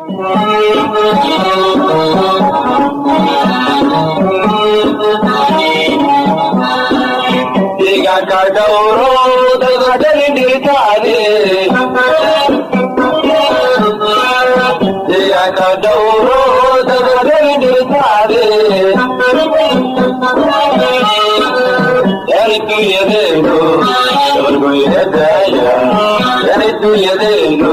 ಿಗಾಡವರು ದಡದಲ್ಲಿ ನಿಲ್ತಾರೆ ಜಿಗಾಡವರು ದಡದಲ್ಲಿ ನಿಲ್ತಾರೆ ಎರಿತು ಎದೇನು ಎದೆಯ ಎರಿತು ಎದೇನು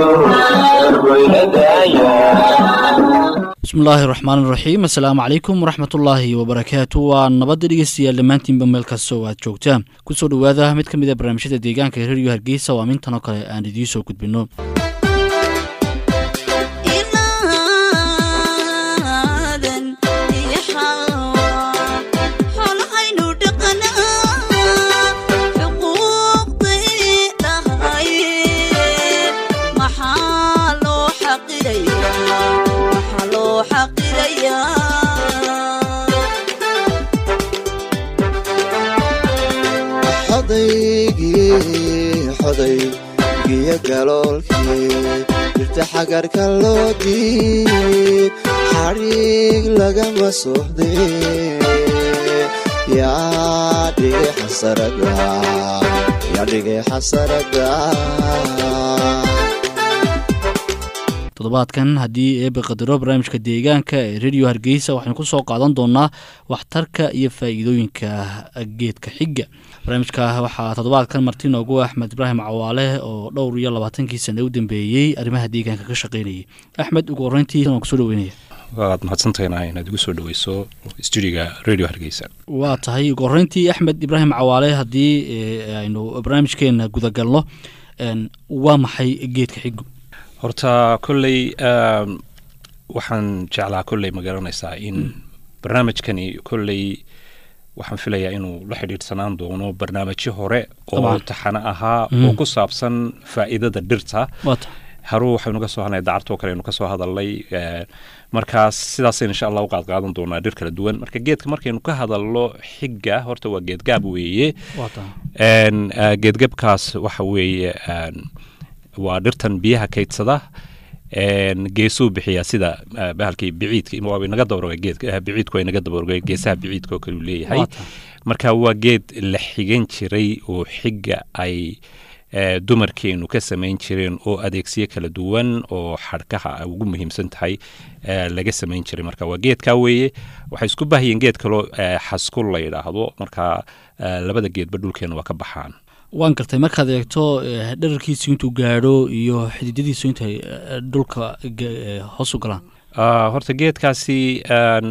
bismillaahi raxmaan raxiim assalaamu calaykum waraxmatullaahi wabarakaatu waa nabadda dhegeystayaal dhammaantiinba meel kastoo aad joogtaan kusoo dhawaada mid ka mid a ah barnaamijyada deegaanka reeriyo hargeysa oo amintan oo kale aan idiin soo gudbinno xoday geya galoolkii jirta xagarka loo diib xadhiig lagama soxdee yaadhige xasarada toddobaadkan haddii eeba qadaro barnaamijka deegaanka ee radio hargeysa waxaynu ku soo qaadan doonaa waxtarka iyo faa'iidooyinka geedka xiga barnaamijka waxaa toddobaadkan marti noogu ah axmed ibraahim cawaale oo dhowr iyo labaatankii sane u dambeeyey arrimaha deegaanka ka shaqeynayay axmed ugu horreyntii waan kusoo dhaweynaya waad mahadsantaynaa inaad igu soo dhaweyso stuudiga radio hargeysa waa tahay ugu horreyntii axmed ibraahim cawaale haddii eh, aynu barnaamijkeena gudagalno waa maxay geedka xigu horta kolley ehm, waxaan jeclaa kolley ma garanaysaa in mm. barnaamijkani kolley waxaan filayaa inuu la xidhiidhsanaan doono barnaamijyo hore oo taxana ahaa mm. oo ku saabsan faa'iidada dhirta haruu waxaynu ka soo hadlnay dacartoo kale aynu ka hadalnay eh, markaas sidaasaynu insha allah u qaadqaadan doonaa dhir kala duwan marka geedka markaynu ka hadalno xigga horta waa geedgaab weeye eh, geedgabkaas waxa weeye waa dhirtan biyaha kaydsada geesuu bixiyaa sida ah, bahalkii biciidkanaga dabargeedbiciidku ah, ay geesaha biciidka oo leeyahay marka waa geed la xigan jiray oo xiga ay eh, dumarkeenu ka samayn jireen oo adeegsiyo kala duwan oo xadhkaha ugu muhiimsan tahay eh, laga samayn jiray marka waa geedka weeye waxay isku baahiyeen geed kaloo eh, xasku la yidhaahdo marka labada geedba dhulkeenna waa ka baxaan waan gartay markaad eegto eh, dherarkiisu intuu gaaro iyo xidiidyadiisu intay eh, dhulka eh, hoosu galaan ah, horta geedkaasi ah,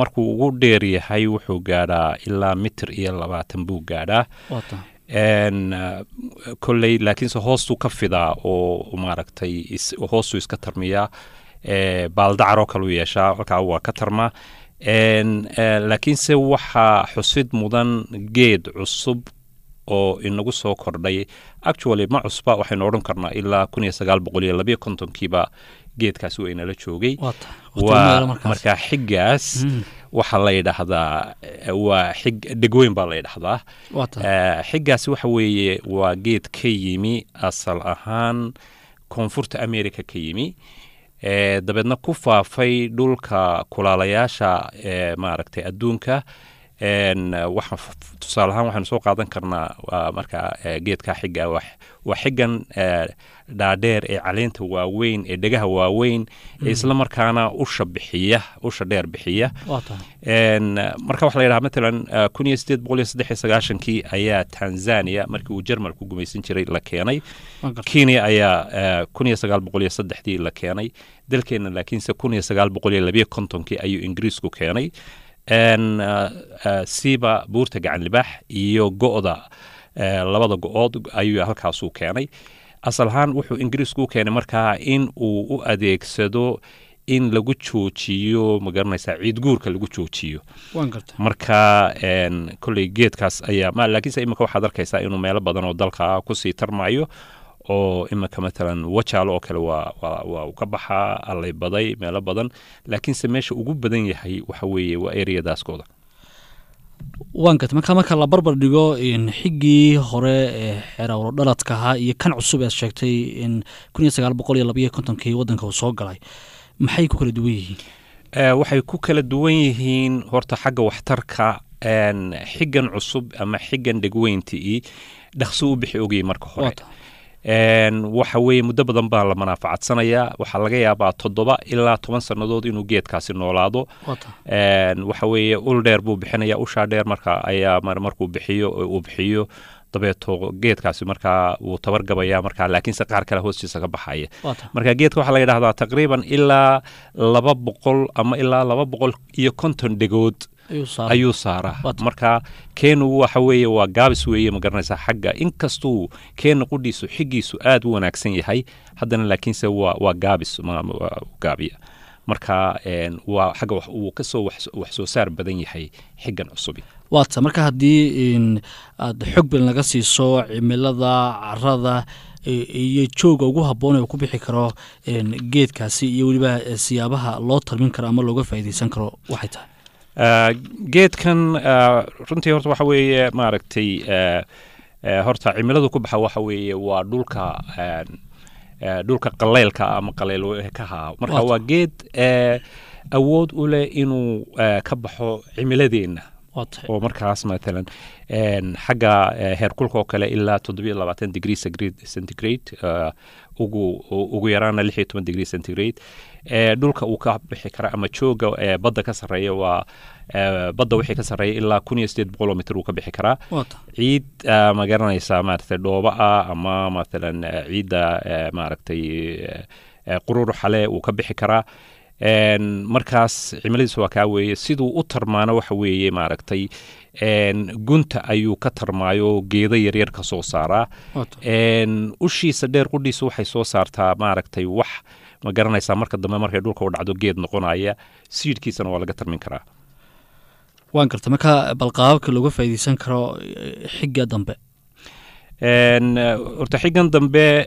markuu ugu dheer yahay wuxuu gaadhaa ilaa mitir iyo labaatan buu gaadhaa ah, koley laakiinse hoostuu ka fidaa oo maaragtay hoostuu iska tarmiyaa baaldacaroo kaleu yeeshaa halkaa waa ka tarma laakiinse waxaa xusid mudan geed cusub oo inagu soo kordhay actually ma cusba waxaynu odhan karnaa ilaa kun geedkaas sagaal boqol inala joogay waa markaa xigaas hmm. waxaa la yidhaahdaa waa xig dhegweyn baa la yidhahdaa eh, xigaasi waxa weeye waa geed ka yimi asal ahaan koonfurta america ka yimi eh, dabeedna ku faafay dhulka kulaalayaasha eh, maaragtay adduunka Eh, tusaale ahaan waxaanu soo qaadan karnaa waa eh, geedka xiga waa xigan eh, dhaadheer ee caleynta waaweyn ee dhegaha waaweyn ee mm. islamarkaana usha bixiya usha dheer bixiya marka waxa la yidhaha matalan kun ayaa tanzania markii uu jermalku gumaysan jiray la keenay kenya ayaa kun la keenay dalkeenna laakiinse kun ayuu ingiriisku keenay Uh, uh, siiba buurta gacan libaax iyo go-da uh, labada go-ood ayuu halkaasuu keenay asal ahaan wuxuu ingiriisku u keenay markaa in uu u adeegsado in lagu joojiyo magaranaysaa ciid guurka lagu joojiyo marka koley geedkaas ayaa laakiinse imika waxaad arkaysaa inuu meelo badan oo dalka kusii tarmayo oo imika matalan wajaalo oo kale waa u ka baxaa allay baday meelo badan laakiinse meesha ugu badan yahay waxa weeye waa ereyadaaskooda waangat markaa marka la barbar dhigo xigii hore ee xerawro dhaladka ahaa iyo kan cusub ead sheegtay kii wadanka uu soo galay maxay ku kala duwan yihiin waxay ku kala duwan yihiin horta xagga waxtarka xigan cusub ama xigan dhegweyntii dhaqsi u bixi ogayay marka hore waxa weeye muddo badan baa la manaafacadsanaya waxaa laga yaabaa toddoba ilaa toban sannadood inuu geedkaasi noolaado waxa weeye ul dheer buu bixinaya ushaa dheer marka ayaa markuu bixiyo uu bixiyo dabeeto geedkaasi markaa wuu tabargabaya markaa laakiinse qaar kale hoostiisa ka baxaya marka geedka waxaa laga dhahdaa taqriiban ilaa laba boqol ama ilaa laba boqol iyo konton dhegood ayuu saaraa marka keenugu waxa weeye waa gaabis weeye magaranaysaa xagga inkastuu keena qudhiisu xigiisu aad u wanaagsan yahay haddana laakiinse waa gaabis gaabiya marka waa xagga uu kasoo wax soo saar badan yahay xiggan cusubi waata marka haddii aad xogbin laga siiso cimilada carada e, iyo jooga ugu haboon ee ku bixi karo geedkaasi iyo weliba e, siyaabaha loo tarmin karo ama looga faa'iidaysan karo waxay tahay geedkan runtii horta waxa weeye maaragtay horta cimiladu ku baxa waxa weeye waa dhulka dhulka qaleylka ama qaleylkaha eh marka waa geed awood u leh inuu ka baxo cimiladeenna oo markaas maalan xagga heerkulka oo kale ilaa toddobiyo labaatan degree centigrade ugu ugu yaraana lix toban degree centigrade ee dhulka uu ka bixi kara ama jooga ee badda ka sareeya waa badda wixii ka sareeya ilaa kun iyo sideed boqoloo mitr wuu ka bixi karaa ciid ma garanaysaa maaragtay dhooba ah ama maalan ciidda maaragtay qururu xale wuu ka bixi karaa markaas cimiladiisa waa kaa weeye siduu u tarmaano waxa weeye maaragtay gunta ayuu ka tarmaayo geedo yaryar ka soo saaraa ushiisa dheer qudhiisa waxay soo saartaa maaragtay wax ma garanaysaa marka dambe markay dhulka u dhacdo geed noqonaya siidhkiisana waa laga tarmin karaa waan garta markaa balqaababka looga faa'iideysan karo xigga dambe horta xiggan dambe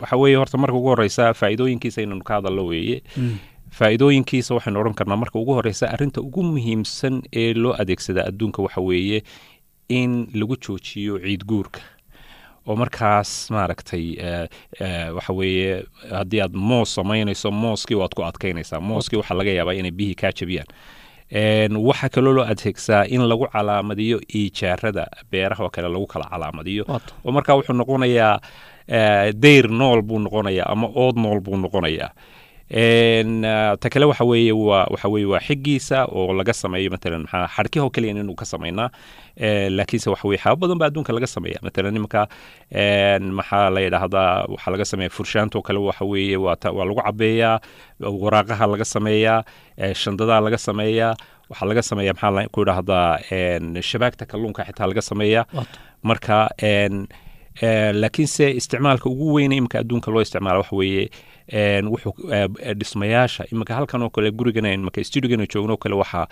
waxa weeye horta marka ugu horeysa faa'iidooyinkiisa inaynu ka hadallo weeye mm. faa'iidooyinkiisa waxaynu odhan karnaa marka ugu horeysa arinta ugu muhiimsan ee loo adeegsadaa adduunka waxa weeye in lagu joojiyo ciidguurka oo markaas maaragtay eh, eh, waxa weeye haddii aad moos samaynayso mooskii waad ku adkaynaysaa mooskii waxaa laga yaabaa inay bihii kaa jabiyaan waxaa kaloo loo adhegsaa in lagu calaamadiyo ijaarada beeraha oo kale lagu kala calaamadiyo oo markaa wuxuu noqonayaa eh, dayr nool buu noqonayaa ama ood nool buu noqonayaa Ah, ta kale waxa weeye waa waxa weye waa xigiisa oo laga sameeyo matalan maxaa xarhkiho keliya inaynu ka samaynaa laakiinse waxa weye xaabo badan baa adduunka laga sameeya matalan imika maxaa la yidhaahdaa waxaa laga sameeya furshaantoo kale waxa weeye waa waa lagu cabeeyaa waraaqaha laga sameeyaa shandadaa laga sameeyaa waxaa laga sameeya maxaa ku idhaahdaa shabaagta kalluunka xitaa laga sameeya marka laakiinse isticmaalka ugu weyna imika adduunka loo isticmaala waxa weeye Eh, eh, dhismayaasha imika halkan oo kale gurigan maka studiogana o kale waxa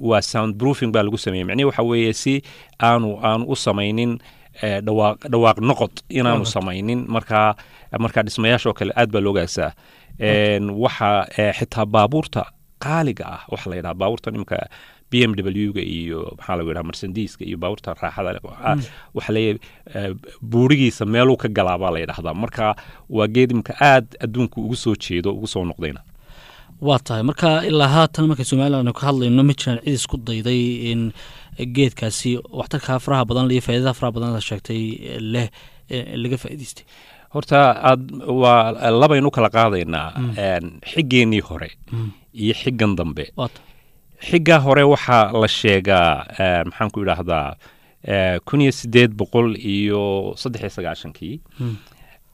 waa sound proofing baa lagu sameeyey macnihi waxa weeye si aanu aanu u samaynin eh, dhawaaq noqod inaanu samaynin markaa markaa dhismayaasha oo kale aad baa loogaasaa waxa xitaa baabuurta qaaliga ah waxa la yidhaha baabuurta imika m w-ga iyo maxaa lagu yidhaha marsendiiska iyo baabuurta raaxada waxaa mm. leeyahay buurigiisa meeluu ka galaa baa la yidhahdaa marka waa geed imka aad adduunka ugu soo jeedo ugu soo noqdayna waa tahay marka ilaa haatan marka somalilan ka hadlayno ma jiraan cid isku dayday in eh, geedkaasi waxtarka faraha badan iyo faaidada faraha badan sheegtay eh, leh eh, laga faa'idaystay horta aad waa labaynu kala qaadaynaa mm. xiggeenii hore mm. iyo xiggan dambe xigga hore waxaa la sheegaa eh, maxaan ku idhaahdaa eh, kun iyo sideed boqol iyo saddexiyo sagaashankii hmm.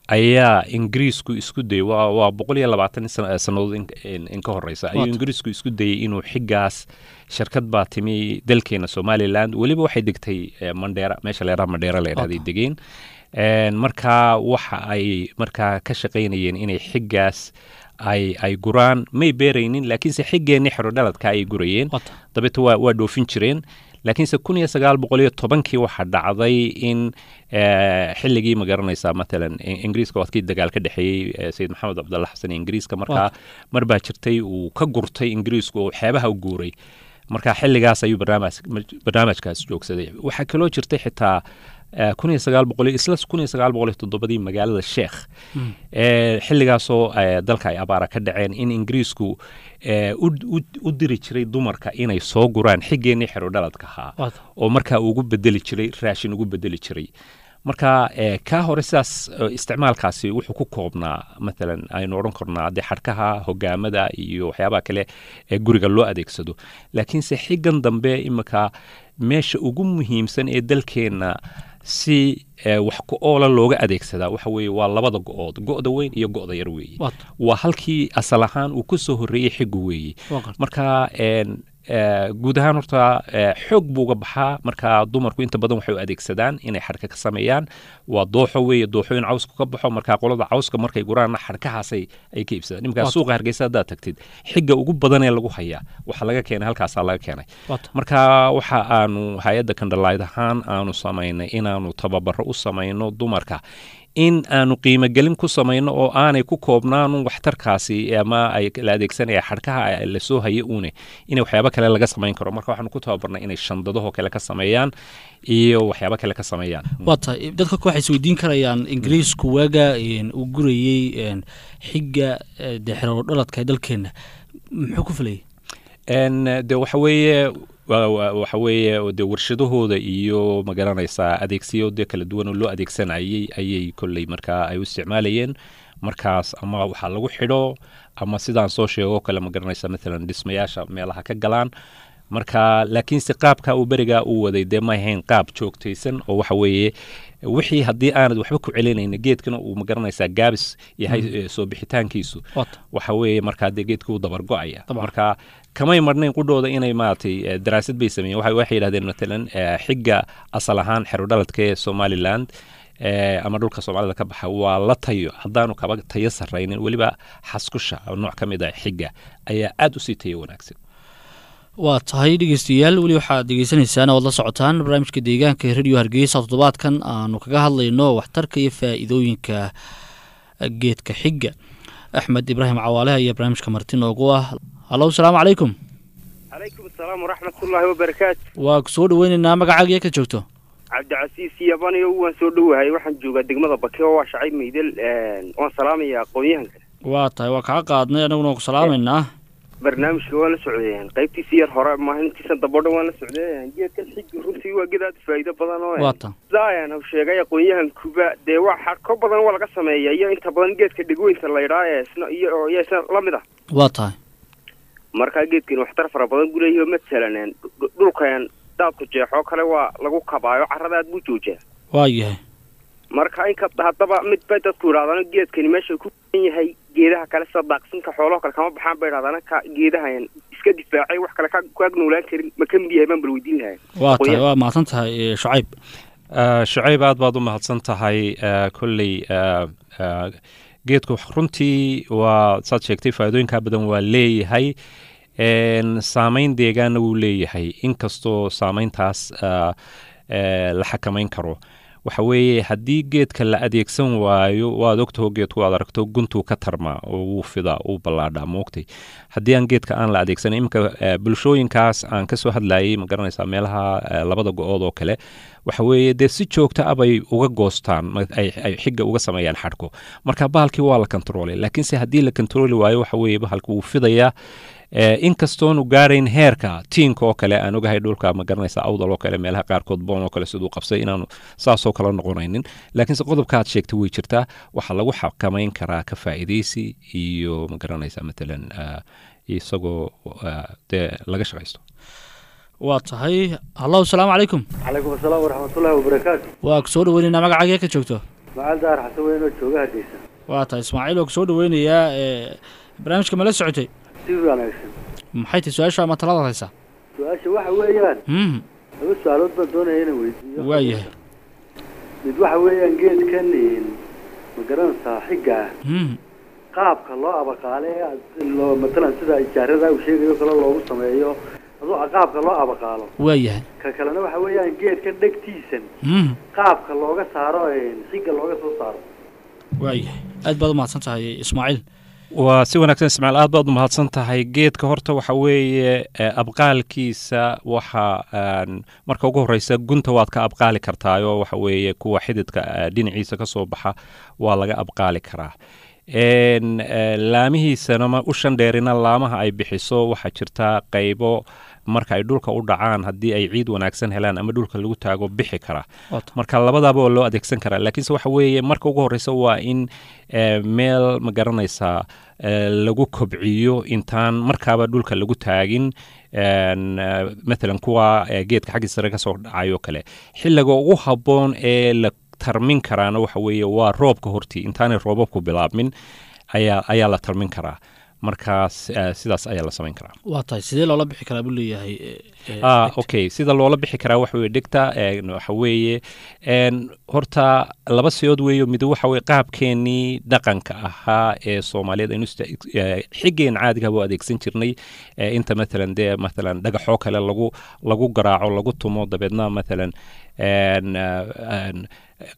ayaa ingiriisku isku dayay waa boqol iyo labaatan eh, sannadood inka horeysa ayuu ingiriisku isku dayay inuu xiggaas shirkad baa timi dalkeena somalilan weliba waxay degtay mandheera meesha leeraha mandheera laydhahday degeen markaa waxa ay markaa ka shaqaynayeen inay xiggaas ay ay guraan may beeraynin laakiinse xigeenii xidhodhaladka ayay gurayeen dabeeta waa dhoofin jireen laakiinse kun iyo sagaal boqol iyo tobankii waxaa dhacday in eh, xilligii ma garanaysaa matalan ingiriiska waadkii dagaal ka dhexeeyey eh, sayid maxamed cabdalla xasan ingiriiska markaa mar baa jirtay uu ka gurtay ingiriisku oo xeebaha u guuray marka xilligaas ayuu barnaamijkaas joogsaday waxaa kaloo jirtay xitaa isla magaalada sheekh hmm. xilligaasoo dalka ay abaara ka dhaceen in ingiriisku u diri jiray dumarka inay soo guraan xigeenii xerodhaladka ahaa oo markaa ugu bedeli jiray raashin ugu bedeli jiray marka kaa hore sidaas e, isticmaalkaasi wuxuu ku koobnaa maalan aynu odhan karnaa dee xadhkaha hogaamada iyo waxyaabaha kale ee guriga loo adeegsado laakiinse xigan dambe iminka meesha ugu muhiimsan ee dalkeenna si eh, wax ku oola looga adeegsadaa waxa waa labada go-ood go-da weyn iyo go-da yar weeye waa halkii asal ahaan uu ka soo horreeyey xigu weeye marka eh, guud ahaan horta eh, xoog buu uga baxaa markaa dumarku inta badan waxay u adeegsadaan inay xadhka ka sameeyaan waa dooxo weeye dooxooyin cawsku ka baxo markaa qolada cawska markay guraanna xadhkahaasay ay ka iibsadaan iminkaa suuqa hargeysa haddaad tagtid xigga ugu badanee lagu hayaa waxa laga keenay halkaasaa laga keenay marka waxa aanu hay-adda kandhalayd ahaan aanu samaynay inaanu tababaro u samayno dumarka in aanu qiimogelin ku samayno oo aanay ku koobnaanu waxtarkaasi ama ay la adeegsanaya xadhkaha lasoo hayo uune inay waxyaaba kale laga samayn karo marka waxaanu ku tababarnay inay shandadaho kale ka sameeyaan iyo waxyaaba kale ka sameeyaan waa tahay dadka waxay isweydiin karayaan ingiriisku waaga uu gurayey xigga dee xerooro dhaladka ee dalkeenna muxuu ku filayay de waxa weeye waxa weeye dee warshadahooda iyo magaranaysaa adeegsiyo dee kala duwan oo loo adeegsanayay ayay kolley markaa ay u isticmaalayeen markaas ama waxaa lagu xidho ama sidaan soo sheegoo kale magaranaysa maalan dhismayaasha meelaha ka galaan marka laakiinse qaabka uu berigaa u waday dee ma ahayn qaab joogtaysan oo waxa weeye wixii haddii aanad waxba ku celinayna geedkana uu magaranaysaa gaabis yahay mm. soo bixitaankiisu waxa weeye markaa dee geedka u dabargo-aya marka kamay marnayn qudhooda inay maratay eh, daraasad bay sameeyen waxay yidhahdeen matalan eh, xigga asal ahaan xerodhaladka ee somaliland eh, ama dhulka soomaalida ka baxa waa la tayo haddaanu kaba tayo saraynin weliba xaskusha nooc ka mid a ah xigga ayaa aada usii tayo wanaagsan waa tahay dhegeystayaal weli waxaad degeysanaysaan oad la socotaan barnaamijka deegaanka ee radio hargeysa toddobaadkan aanu kaga hadlayno waxtarka iyo faa'iidooyinka geedka xigga axmed ibraahim cawaale ayaa barnaamijka marti noogu ah hallow asalaamu calaykum calaykum asalaam waraxmatullaahi wabarakaatu waa ku dhaweynaynaa magacaaga ka joogto cabdicasiis yabaniyo waan soo dhowahay waxaan joogaa degmada bake oo waa shacayb meydel waan salaamaya aqoon waa tahay waa kaa qaadnay anaguna waan ku salaamaynaa barnaamijka waan la socday qaybtiisi yar hore maalintiisan damboodhan waan la socday geedkan xigi runtii waa geed aad faa'iido badan oo waata sheegay aqoon dee waxa ko badan waa laga sameeya iyo inta badan geedka dhegweynta laydhaa ee isna iyo iyo isna la mid ah waa tahay markaa geedkan waxtar fara badan guleeyo matalan dhulkan daadku jeexo kale waa lagu kabaayo carada aad buu joojaa waayahay marka in haddaba mid bay dadku yidhahdaan geedkani meesha ku an yahay geedaha kale sida daaqsinka xoolahoo kale kama baxaan bay yidhahdaan ka geedahan iska difaacay wax kale ku agnoolaan karin ma ka mid yahay baan bal weydiin lahay waa tahay waa mahadsan tahay eh, shucayb eh, shucayb aad baad u mahadsan tahay eh, kolley geedku runtii waa saad sheegtay faaidooyinka badan waa leeyahay saameyn deegaanna wuu leeyahay inkastoo saameyntaas ah, la xakamayn karo waxa weeye haddii geedka la adeegsan waayo waad ogtaho geedku aad aragto guntuu ka tarmaa oo wuu fidaa uu ballaadhaa moogtay haddii aan geedka aan la adeegsan iminka eh, bulshooyinkaas aan kasoo hadlayay ma garanaysaa meelaha eh, labada go-ood oo kale waxa weeye dee si joogta abay ah uga goostaan ay xigga uga sameeyaan xadhko marka bahalkii waa la kontaroolay laakiinse haddii la kontarooli waayo waxa weeye bahalka wuu fidayaa inkastoonu gaarayn heerka tiinka oo kale aan ogahay dhulka ma garanaysa awdal oo kale meelaha qaarkood boon oo kale siduu qabsay inaanu saasoo kala noqonaynin laakiinse qodobka aad sheegta way jirtaa waxaa lagu xakamayn karaa ka faa'iidaysi iyo ma garanaysa matalan isagoo dee laga shaqaysto waa tahay hallow asalaamu calaykum calaykum asalaam waraxmatullahi wabarakaatu waa ku soo dhaweynaynaa ka joogto macalin daar xasan weyn oo jooga haddeysa waa tahay ismaaciil waa ku dhaweynayaa barnaamijka ma socotay si wanaagsan maxay tahy su-aasha ama talaad haysaa su-aasha waxa weeyaan hmm. laba su-aalood baan doonaya inaan weydiiyo waa yahay mid waxa weeyaan geedkan ma garanaysaa xigga ah hmm. qaabka loo abaqaale loo matalan sida ijaarada uu sheegayo kale loogu sameeyo adoo ah qaabka loo abaqaalo waa yahay ka kalena waxa weeyaan geedkan dhegtiisan hmm. qaabka looga saaro xigga looga soo saaro waayahay aad baad umahadsan tahay ismaaciil waa si wanaagsan ismaaciil aad baad u mahadsan tahay geedka horta waxa weeye abqaalkiisa waxa marka ugu horeysa gunta waad ka abqaali kartaayo waxa weeye kuwa xididka dhinaciisa kasoo baxa waa laga abqaali karaa laamihiisanama u shandheerina laamaha ay bixiso waxaa jirta qaybo marka ay dhulka u dhacaan haddii ay ciid wanaagsan helaan ama dhulka lagu taago bixi kara marka labadaba loo adeegsan karaa laakiinse waxa weeye marka ugu horreysa waa in eh, meel ma garanaysaa eh, lagu kobciyo intaan markaaba dhulka lagu taagin eh, maalan kuwa geedka xaggii sare kasoo dhacayo kale xiliga ugu haboon ee la tarmin karaana waxa weeye waa roobka horti intaanay roobabku bilaabmin ayaa la tarmin karaa markaas eh, sidaas ayaa la samayn karaa waa tahay sidee loola bixi karaa buu leeyahay eh, eh, ah, okay sida loola bixi karaa waxa dhigta waxa weeye horta laba siyood weeyo mid waxa qaabkeenii dhaqanka ahaa ee soomaaliyeed aynu xigeen caadiga ah u adeegsan jirnay inta matalan dee matalan dhagaxoo kale lagu lagu garaaco lagu tumo dabeedna matalan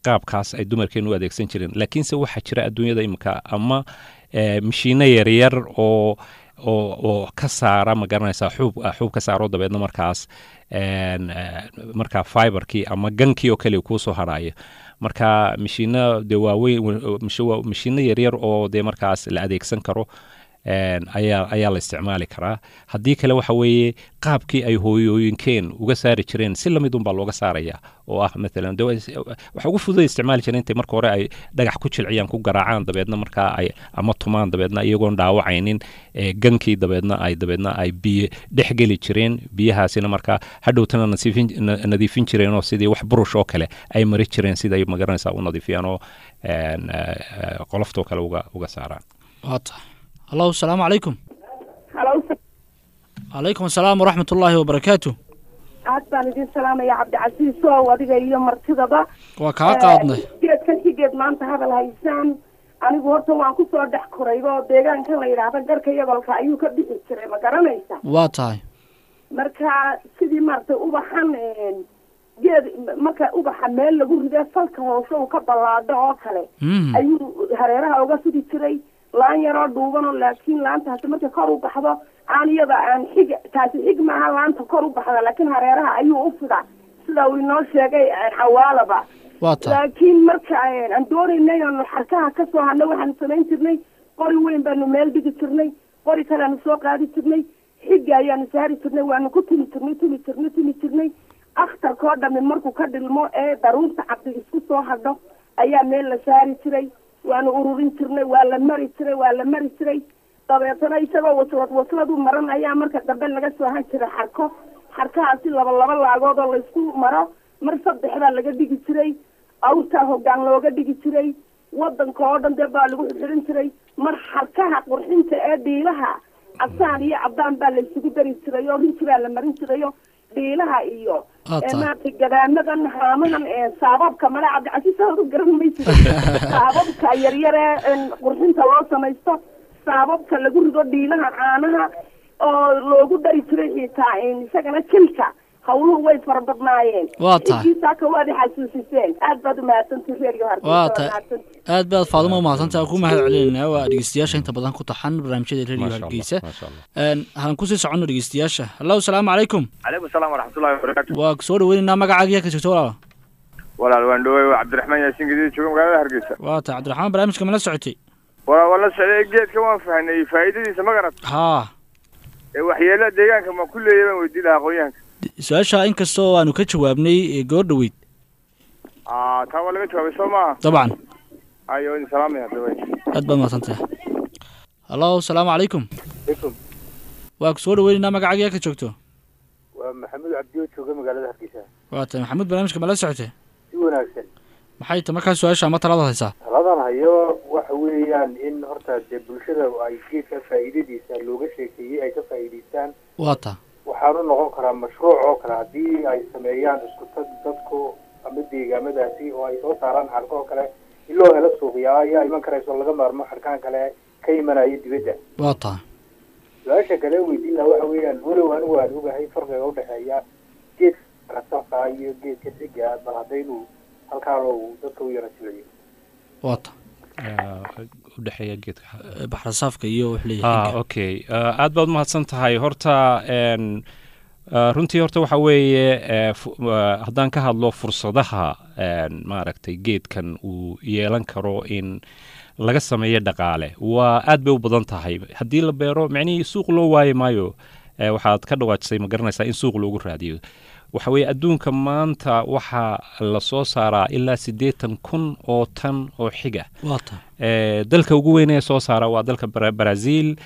qaabkaas ay dumarkeenu u adeegsan jireen laakiinse waxaa jira adduunyada imika ama Eh, mashiino yaryar oo oo ka saara ma garanaysaa xuub ah, xuub ka saaro dabeedna markaas eh, markaa fiberkii ama gankii oo kale kuusoo harhaayo marka mashiino de waaweyn mashiino yaryar oo dee markaas la adeegsan karo ayaa la isticmaali karaa haddii kale waxa weeye qaabkii ay hooyooyinkeen uga saari jireen si lamid unbaa looga saaraya oo ah maalan de waxa ugu fududay isticmaali jireen intay marka hore ay dhagax ku jilciyaan ku garaacaan dabeedna markaa ay ama tumaan dabeedna iyagoon dhaawacaynin gankii dabeedna ay dabeedna ay biyo dhex geli jireen biyahaasina markaa hadhowtana nadiifin jireen oo sidii wax burush oo kale ay mari jireen sida ay magaranaysaa u nadiifiyaan oo qoloftoo kale uga saaraan allow asalaamu calaykum calaykum asalaam waraxmat ullaahi wabarakaatu aad baan idin salaamaya cabdicasiis ow adiga iyo martidaba waa kaa qaadnay eh, geedka xigeed maanta hadal haysaan anigu horta waan kusoo dhex korayba oo deegaankan la yidhaahda garka yagolka ayuu ka bixi jiray ma garanaysa waa tahay marka sidii maaragtay ubaxan geed marka ubaxa meel lagu rida salka hoose uu ka ballaadho oo kale mm-hmm. ayuu hareeraha uga fidi jiray laan yaroo dhuubano laakiin laanta hase marka kor u baxdo aan iyada aan xig taasi xig maaha laanta kor u baxda laakiin hareeraha ayuu u fidaa sidaa uu inoo sheegay xawaalaba laakiin marka aan doonaynay aanu xarkaha ka soo hadnay waxaanu samayn jirnay qori weyn baanu meel dhigi jirnay qori kaleanu soo qaadi jirnay xigga ayaanu saari jirnay waanu ku tumi jirnay tumi jirnay tumi jirnay akhtarka oo markuu ka dhilmo ee daruurta cabdi isku soo hadho ayaa meel la saari jiray waanu ururin jirnay waa la mari jiray waa la mari jiray dabeetana isagoo waslad wasladu maran ayaa marka dambe laga soo han jiray xarko xarkahaasi laba laba laagood oo laysku maro mar saddex baa laga dhigi jiray awrtaa hoggaan looga dhigi jiray wadanka oo dhan dee baa lagu xidxidhin jiray mar xarkaha qurxinta ee dhiilaha casaan iyo cadaan baa laysugu dari jiray oo rinji baa la marin jirayo dhiilaha iyo maartay gadaanadan haamahan saabaabka magaca gacasiisa hor garan maysi saababka yaryare qurxinta loo samaysto saababka lagu rido dhiilaha caanaha oo loogu dhari jiray xitaa isagana jilka hawluhu way fara badnaayeen waa tahay saaka waad ixasuusiseen aad baad umahadsantii reeryo waa tahay aad baad faaduma umahadsantaa ku mahad celinayna waa dhegeystayaasha inta badan ku taxan barnaamijyada reeryo hargeysa halan kusii soconno dhegeystayaasha hallow salaamu calaykum calaykum salam waraxmatullahi wabarakaatu waa soo dhaweynaynaa magacaagiya ka jirto walaala walaal waan dhawey waa cabdiraxmaan yaasin gediid jooga magaalada hargeysa waa tahay cabdiraxmaan barnaamijka ma la socotay walaa waa la socday geedka waan fahnay faa'iidadiisa ma garat ha waxyeelada deegaanka ma ku leeyaban weydii lahaa aqoonyahanka su-aasha inkasta oo aanu ka jawaabnay eh, goor dhaweyd ah, taa waa laga jawaabay soo maa dabcan aad baad mahadsan hallo asalaamu calaykum waa ku soo dhaweynaynaa magacaaga yaa ka joogto waa maxamuud cabdiyo jooga magaalada hargeysa waa tahay maxamuud barnaamijka ma la socotee si wanaagsan maxay ta markaa su-aasha ama talaada haysaa taladan hayo waxa weeyaan in horta dee bulshada ay geedka faa'iidadiisa looga sheekeeyey ay ka faa'iidaystaan waa waxaan u noqon karaa mashruuc oo kale haddii ay sameeyaan iskutad dadku ama deegaamadaasi oo ay soo saaraan xarkoo kale in loo helo suuqya ayaa iman karayso laga maarmo xarkaan kale ka imanayo dibadda waa taha su-aasha kale weydiin laha waxa weeyaan walow anigu aan ogahay farqiga udhexeeya geedka rasafka iyo geedka xiga bal haddaynu halkaanoo dadka u yara jilayo waa ta udhexeeya geedka baxrasaafka iyo wuxuuleeyahay ah, okay aad baad umahadsan tahay horta runtii horta waxa weeye haddaan ka hadlo fursadaha maaragtay geedkan uu yeelan karo in laga sameeyo dhaqaale waa aad bay u badan tahay haddii la beero micnihii suuq loo waayi maayo waxaad ka dhawaajisay ma garanaysaa in suuq loogu raadiyo waxa weeye adduunka maanta waxaa lasoo saaraa ilaa siddeetan kun oo tan oo xiga dalka ugu weynee soo saara waa dalka brazil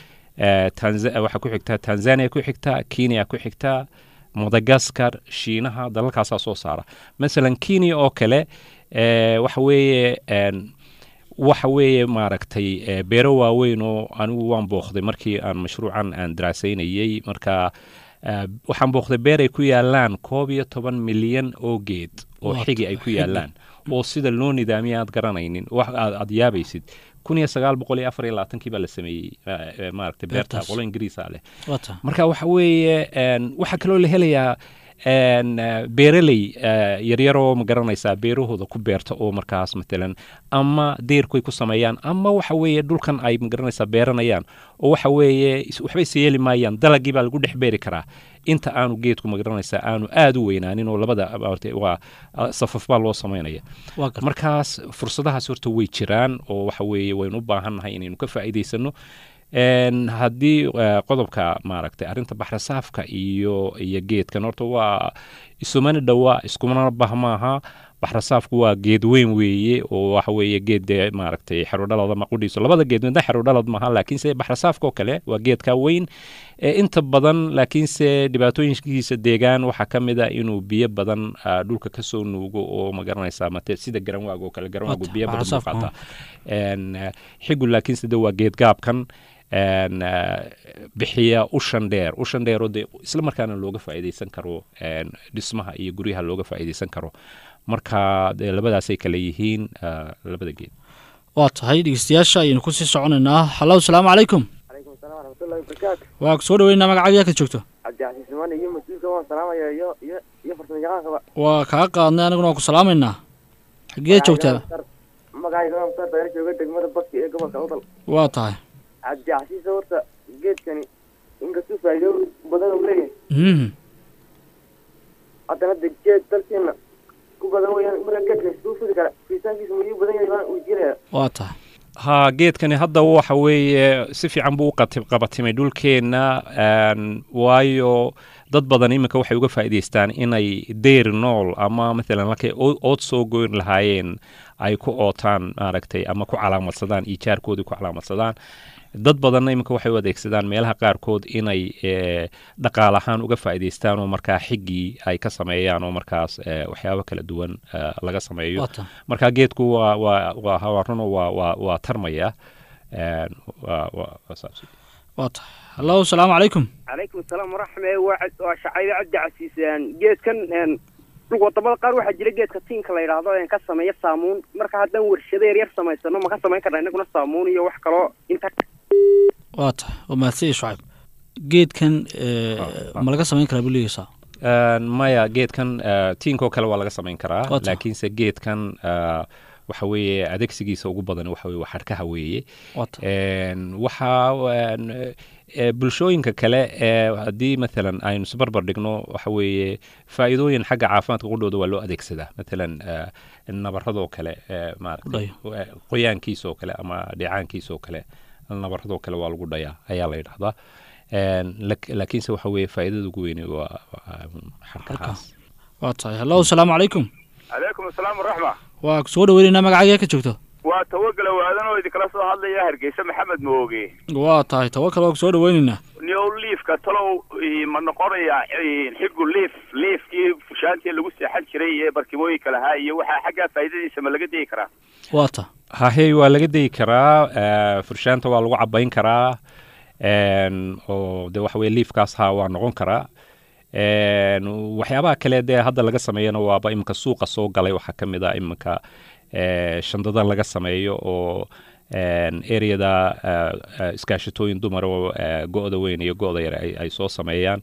waxaa ku xigta tanzania ku xigta kenya ku xigta madagaskar shiinaha dalalkaasaa soo saara masalan kenya oo kale waxa weeye waxa weeye maaragtay beero waaweyn oo anigu waan booqday markii aan mashruucan aan daraasaynayey marka waxaan booqday beer ay ku yaalaan koob iyo toban milyan oo geed oo xigi ay ku yaalaan oo sida loo nidaamiya aad garanaynin aad yaabaysid kun iyo sagaal boqol iyo afar iyo labaatankii baa la sameeyey maaragtay beerta qolo ingiriisa leh marka waxa weeye waxaa kaloo la helayaa Eh, beeraley eh, yaryaroo magaranaysaa beerahooda ku beerta oo markaas matalan ama deerkuay ku sameeyaan ama waxa weeye dhulkan ay magaranaysaa beeranayaan oo waxa weeye waxbay se yeeli maayaan dalagii baa lagu dhex beeri karaa inta aanu geedku magaranaysaa aanu aada u weynaanin oo labada waa safafbaa loo samaynaya markaas fursadahaas horta way jiraan oo waxa weeye waynu u baahannahay inaynu ka faa'iidaysano haddii eh, qodobka maaragtay arrinta baxrisaafka iyo iyo geedkan horta waa isumana dhawaa iskumana bahmaaha baxrisaafku waa geed weyn weeye oo waxaweye geed maaragtay xerudhalad ama qudhiiso labada geed midna xerudhalad maha laakiinse baxrisaafkao kale waa geedka weyn inta badan laakiinse dhibaatooyinkiisa deegaan waxaa ka mid a ah inuu biyo badan ah, dhulka kasoo nuugo oo magaranaysa mate sida garanwaag oo kale garanwaag biyo badan xigu laakiinse de waa geed gaabkan Eh, bixiya ushan dheer ushan isla markaana looga faa'iidaysan karo dhismaha iyo guryaha looga faa'iidaysan karo marka dee labadaasay kale yihiin eh, labada geed waa tahay dhegeystayaasha ayaynu kusii soconaynaa hallow salaamu calaykum alaykum salam waraxmatullahi wabarakaatu waa kusoo dhaweynaa magacaaga yaakaad joogto waan waa kaa qaadnay anaguna waa ku salaamaynaa xageed joogtaaba waa tahay cabdicasiis horta geedkani inkastuu faa'iido badan u leeyahay haddana hadda geed dalkeena ku badan weyaan marka geedka isuu fidi fiisaankiisa muyuu badan yahay baan uu jiraya waa ha geedkani hadda waxa weeye si fiican buu u qabatimay dhulkeenna waayo dad badan iminka waxay uga faa'iidaystaan inay deyr nool ama maalan halkay ood soo goyn lahaayeen ay ku ootaan maaragtay ama ku calaamadsadaan iyo jaarkoodii ku calaamadsadaan dad badanna iminka waxay u adeegsadaan meelaha qaarkood inay eh, dhaqaal ahaan uga faa'idaystaan oo markaa xiggii ay ka sameeyaan oo markaas eh, waxyaaba kala duwan eh, laga sameeyo markaa geedku waa hawaruno waa tarmaya hallo asalaamu calaykum calaykum asalaam waraxme waa shacaybe cabdi casiiseen geedkan wadamada qaar waxaa jira geedka tiinka la yidhaahdo en ka sameeya saamuun marka haddaan warshado yaryar samaysano ma ka samayn karna inaguna saamuun iyo wax kaloo inta waa tahay waa shucayb geedkan ah, eh, ah. ma laga samayn karaa buligiisa maya geedkan eh, tiinkoo kale waa laga samayn karaa laakiinse geedkan eh, waxa weeye adegsigiisa ugu badan waxa weye waxadhkaha weeye waxa bulshooyinka kale ee haddii maalan aynu isbarbar dhigno waxa weeye faa'iidooyin xagga caafimaadka qudhooda waa loo adeegsadaa maalan nabaradoo kale maarata qoyaankiisoo kale ama dheecaankiisoo kale nabarradoo kale waa lagu dhayaa ayaa la yidhaahdaa laakiinse waxa weeye faa'iidada ugu weyne waa um, tahay hallo asalaamu calaykum calaykum asalaam waraxma waa soo dhaweynaynaa magacaagee ka joogto waa tawagala waadan oo idinkala soo hadlaya hargeysa maxamed mooge waa tahay tawakal waa ku soo new liifka talow ma noqonayaa xigu liif liifkii fushaantii lagu seexan jiray ee barkimooyinka lahaa iyo waxaa xaggaa faa'iidadiisa ma laga degi karaa waa ta hahey waa laga dayi karaa eh, furshaanta waa lagu cabayn karaa eh, oo de waxaweye liifkaas ha waa noqon karaa eh, waxyaabaha kale dee hadda laga sameeyana waaba iminka suuqa soo galay waxaa ka mid ah iminka shandadan laga sameeyo oo ereada eh, eh, iskaashatooyin dumar oo eh, go-da weyn iyo go-da yar ay soo sameeyaan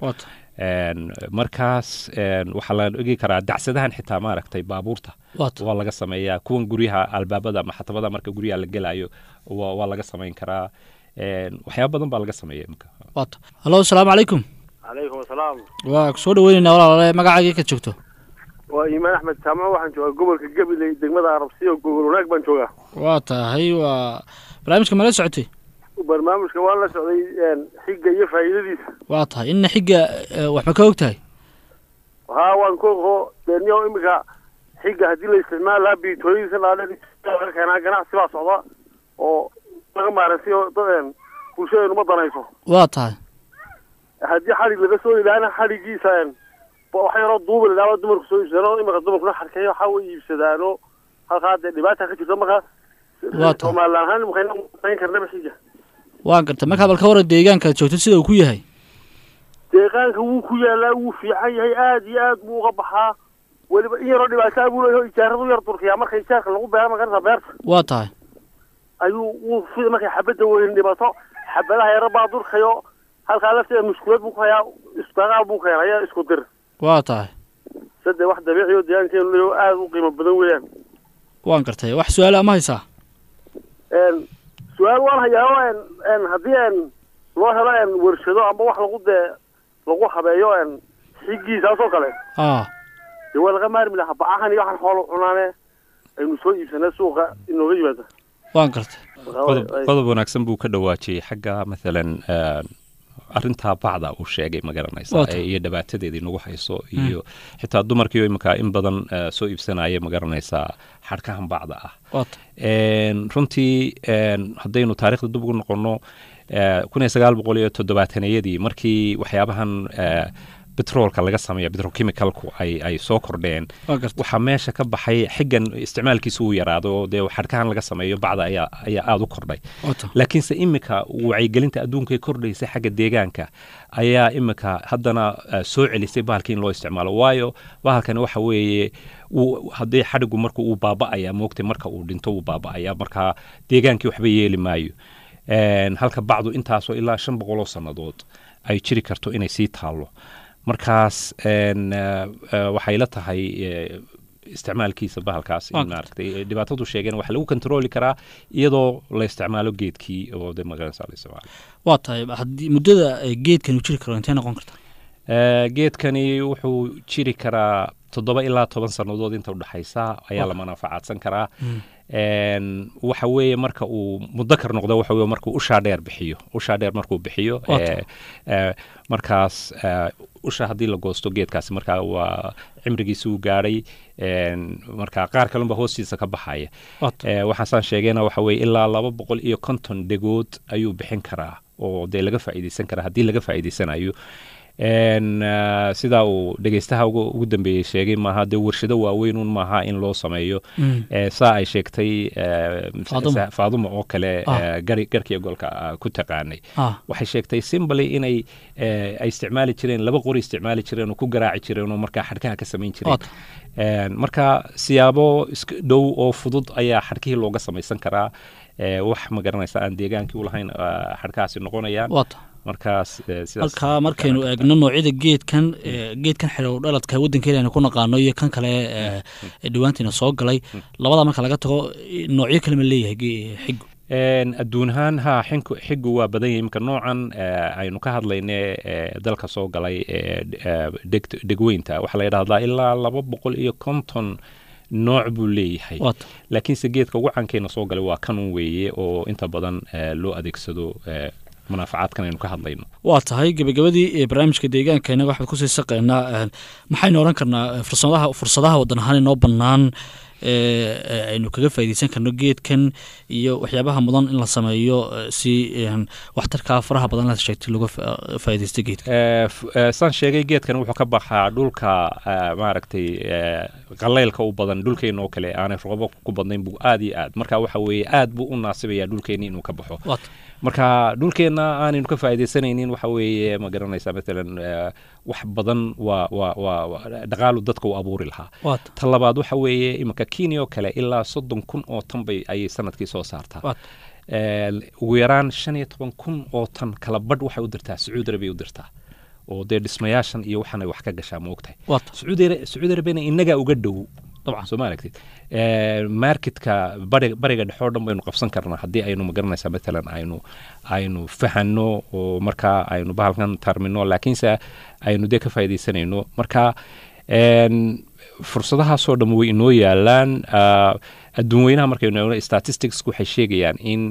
markaas waxaa la egi karaa dacsadahan xitaa maaragtay baabuurta waa laga sameeyaa kuwan guryaha albaabada ama xatabada marka guryaha la gelaayo waa laga samayn karaa waxyaaba badan baa laga sameeya hallo asalaamu calaykum alaykum asalaam waa kusoo dhaweyneynaa walaalaale magacaagii ka joogto waa iimaan axmed jaamaco waxaan joogaa gobolka gabiley degmada arabsiyo gogol wanaag baan joogaa waa tahay waa barnaamijka ma socotay barnaamijka waan la socday xigga iyo faa'iidadiisa waa tahay inna xigga e, waxba ka og tahay haa waan ka ogo deniyo iminka xigga haddii la isticmaal lahaa keenaa ganacsi baa socda oo laga maarasi dad bulshadeenu ma danayso waa tahay haddii xadhig laga soo ilaana xadhigiisa wax yaroo duubi lahaa dumarku soo iibsadaan imika dumarkuna xarkeeya waxaa way iibsadaano halkaa hadee dhibaata ka jirto marka somalilan ahaan imika inayn karna bixiga waa garta markaa bal ka waran deegaankaad joogto sida uu ku yahay deegaanka wuu ku yaalaa wuu fiican yahay aada iyo aada buu uga baxaa weliba in yaroo dhibaataa buu leeyaho ijaaradu yar durkiyaa marka ijaarka lagu beera magarata beerta waa tahay ayuu wuu sida markay xabadda weyn dhibato xabadaha yaro baa durkayo halkaa lafteeda mushkulad buu ku hayaa isdagaal buu keenaya isku dir waa tahay saddex wax dabiici oo deegaankeenu leyo aada u qiimo badan weeyaan waan gartay wax su-aal ama haysaa su-aal waan hayaa o haddii loo helo wershado ama wax lagu dee lagu habeeyo xigii saasoo kale de waa laga maarmi lahaa bacahan iyo waxaan xoolo cunaane aynu soo iibsana suuqa inooga yimaada waan gartay qodob wanaagsan buu ka dhawaajiyey xagga maalan arintaa bacda uu sheegay magaranaysa iyo dhibaatadeedii nagu hayso hmm. iyo xitaa dumarkii iminkaa in badan e, soo iibsanaya magaranaysaa xadhkahan bacda ah runtii haddaynu taarikhda dib ugu noqonno e, kun iyo sagaal boqol iyo toddobaataneyadii markii waxyaabahan e, betroolka laga sameeya betrolchemicalku ay soo kordheen waxaa meesha ka baxay xigan isticmaalkiisa uu yaraado dee xadhkahan laga sameeyo bacda ayaa aada u kordhay laakiinse iminka wacyigelinta adduunkae kordhaysa xagga deegaanka ayaa iminka haddana eh, soo celisay bahalkii in loo isticmaalo waayo bahalkani waxa weeye haddii xadhigu marka uu baaba'aya moogta marka uu dhinto uu baaba'aya markaa deegaankii waxba yeeli maayo halka bacdu intaasoo ilaa shan boqoloo sannadood ay jiri karto inay sii taallo markaas eh, eh, waxay la tahay eh, isticmaalkiisa bahalkaas in maaragtay dhibaatadu sheegeen waxa lagu kontarooli karaa iyadoo la isticmaalo geedkii oo de magaranaysa la isticmaalo waa tahay haddii muddada geedkani uu karo intee noqon karta geedkani wuxuu jiri karaa toddoba ilaa toban sannadood inta udhexaysa ayaa la manaafacaadsan karaa mm waxa weeye marka uu mudakar noqdo waxa weye markuu ushaa dheer bixiyo ushaa dheer markuu bixiyo markaas usha haddii la goosto geedkaasi markaa waa cimrigiisuu gaadhay marka qaar kalenba hoostiisa ka baxaya waxaasaan sheegayna waxa weye ilaa laba boqol iyo konton dhegood ayuu bixin karaa oo dee laga faa'iidaysan karaa haddii laga faa'iidaysanayo Eh, sidaa uu dhegeystaha ugu dambeeyey sheegay maaha dee warshado waaweynuun maaha in loo sameeyo mm. eh, saa ay sheegtay eh, faaduma oo kale ah. garkii golka ah, ku taqaanay ah. waxay sheegtay simbali inay ay isticmaali jireen laba qori isticmaali jireen oo ku garaaci jireen oo markaa xadhkaha ka samayn jireen marka siyaabo dhow oo fudud ayaa xadhkihii looga samaysan karaa wax magaranaysa aan deegaankii ulahayn xadhkahaasi noqonayaan markaashalkaa eh, markaynu eegno noocyada geedkan eh, geedkan xidhow dhaladka waddankeena ku naqaano iyo kan kale eh, hmm. dhawaantiina soo galay hmm. labada marka laga tago noocyo kalema leeyahay xigu adduun ahaan xigu waa badan yahy iminka noocan aynu ka hadlayne dalka soo galay degweynta waxaa la yidhahdaa ilaa laba boqol iyo konton nooc buu leeyahay laakiinse geedka ugu cankeena soo galay waa kanun weeye oo inta badan loo adeegsado munaafacaadkan aynu ka hadlayno waa tahay gebagabadii barnaamijka deegaanka innaga waxbaad kusii saqaynaa eh, maxaynu oran karnaa eh, fursadaha fursadaha wadan ahaan inoo bannaan aynu kaga faa'idaysan karno geedkan iyo waxyaabaha mudan in la sameeyo si waxtarkaa faraha badan inaad sheegtay laga faa'idaysta geedka saan sheegay geedkan wuxuu ka baxaa dhulka maaragtay qaleylka u badan dhulkeenna oo kale aanay roobo ku badnayn buu aad iyo aad marka waxa weeye aad buu u naasibayaa dhulkeenna inuu ka baxo marka dhulkeenna aanaynu ka faa'iidaysanaynin waxa weeye ma garanaysaa matalan wax badan waa waa waa dhaqaalu dadka u abuuri lahaa ta labaad waxa weeye iminka kenyo kale ilaa soddon kun oo tan bay ayay sanadkii soo saartaa ugu yaraan shan iyo toban kun oo tan kala badh waxay u dirtaa sacuudi arabiya u dirtaa oo dee dhismayaashan iyo waxaanay wax ka gashaa maogtahay sacuudi arabiyana inagaa uga dhow soo bariga dhexoo dhan baynu qabsan karnaa haddii aynu magaranaysaa maalan aynu aynu fahanno oo markaa aynu bahalkan tarmino laakiinse aynu dee ka faaidaysanayno marka fursadahaasoo dhan way inoo yaalaan ah, adduunweynaha markaynu statisticsku waxay sheegayaan in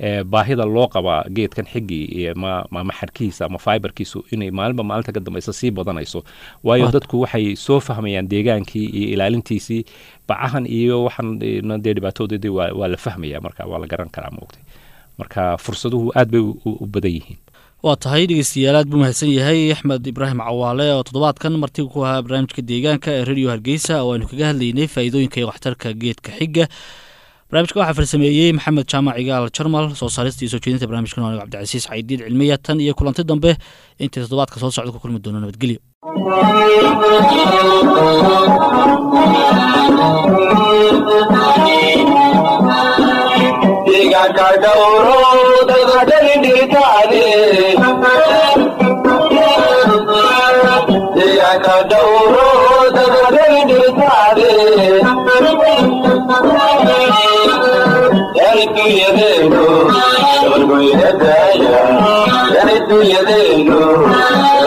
eh, baahida loo qaba geedkan xigii ma xadhkihiisa ama fiberkiisu inay maalinba maalinta ka dambaysa sii badanayso waayo dadku waxay soo fahmayaan deegaankii iyo ilaalintiisii bacahan iyo waxaana dee dhibaatoodeedii waa la fahmaya marka waa la garan karaa maogtay marka fursaduhu aad bay u badan yihiin waa tahay dhegeystayaalaad buu mahadsan yahay axmed ibraahim cawaale oo toddobaadkan marti ku ahaa barnaamijka deegaanka ee radio hargeysa oo aynu kaga hadlaynay faa'iidooyinka iyo waxtarka geedka xigga barnaamijka waxaa farsameeyey maxamed jaamac igaal jarmal soo saaristai soo jeedinta barnamijkan waa anigo ah cabdicasiis caydiid cilmiya tan iyo kulanti dambe intay toddobaadka soo socda ku kulmi doono nabadgelyo ದುನಿಯದೇನು ಎಲ್ರಿಗೂ ಇರದಾಯ ನನ್ನ ದುನಿಯದೇನು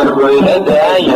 ಎಲ್ರಿಗೂ ಇರದಾಯ